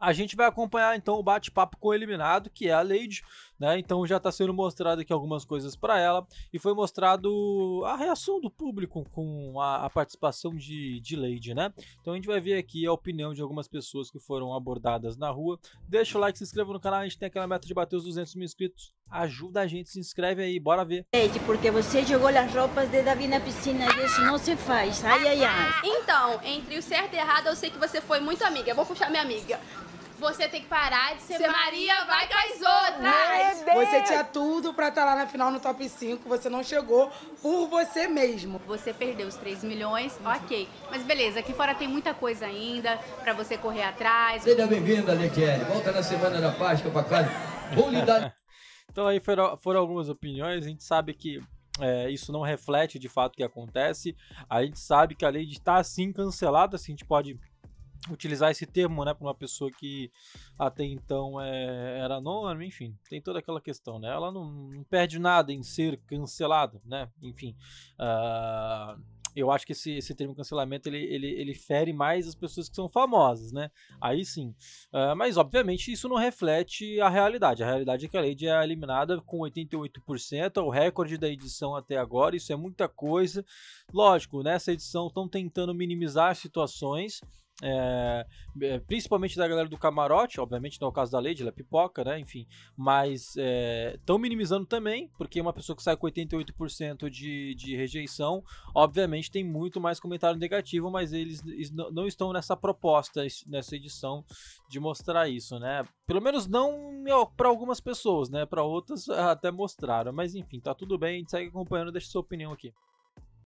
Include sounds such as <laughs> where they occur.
A gente vai acompanhar então o bate-papo com o eliminado, que é a Lady, né? Então já está sendo mostrado aqui algumas coisas para ela e foi mostrado a reação do público com a, a, participação de, de Lady, né? Então a gente vai ver aqui a opinião de algumas pessoas que foram abordadas na rua. Deixa o like, se inscreva no canal, a gente tem aquela meta de bater os 200 mil inscritos. Ajuda a gente, se inscreve aí, bora ver. Lady, porque você jogou as roupas de Davi na piscina e isso não se faz. Ai, ai, ai. Então, entre o certo e o errado, eu sei que você foi muito amiga. Eu vou puxar minha amiga. Você tem que parar de ser, ser Maria, Maria, vai com as outras. Meu Deus. Você tinha tudo pra estar tá lá na final no top 5, você não chegou por você mesmo. Você perdeu os 3 milhões, ok. Mas beleza, aqui fora tem muita coisa ainda pra você correr atrás. Seja bem-vinda, Lequiele. Volta na Semana da Páscoa é pra casa. Vou lhe dar... <laughs> Então aí foram, foram algumas opiniões, a gente sabe que é, isso não reflete de fato o que acontece. A gente sabe que a lei está assim cancelada, assim, a gente pode utilizar esse termo, né, para uma pessoa que até então é, era anônima, enfim, tem toda aquela questão, né? Ela não, não perde nada em ser cancelada, né? Enfim, uh, eu acho que esse, esse termo cancelamento ele, ele, ele fere mais as pessoas que são famosas, né? Aí sim. Uh, mas, obviamente, isso não reflete a realidade. A realidade é que a Lady é eliminada com 88%, é o recorde da edição até agora. Isso é muita coisa. Lógico, nessa edição estão tentando minimizar situações. É, é, principalmente da galera do camarote, obviamente não é o caso da Lady, ela é pipoca, né? Enfim, mas estão é, minimizando também, porque uma pessoa que sai com 88% de, de rejeição, obviamente tem muito mais comentário negativo, mas eles, eles não estão nessa proposta, nessa edição de mostrar isso, né? Pelo menos não é para algumas pessoas, né? Para outras até mostraram, mas enfim, tá tudo bem, a gente segue acompanhando, deixa sua opinião aqui.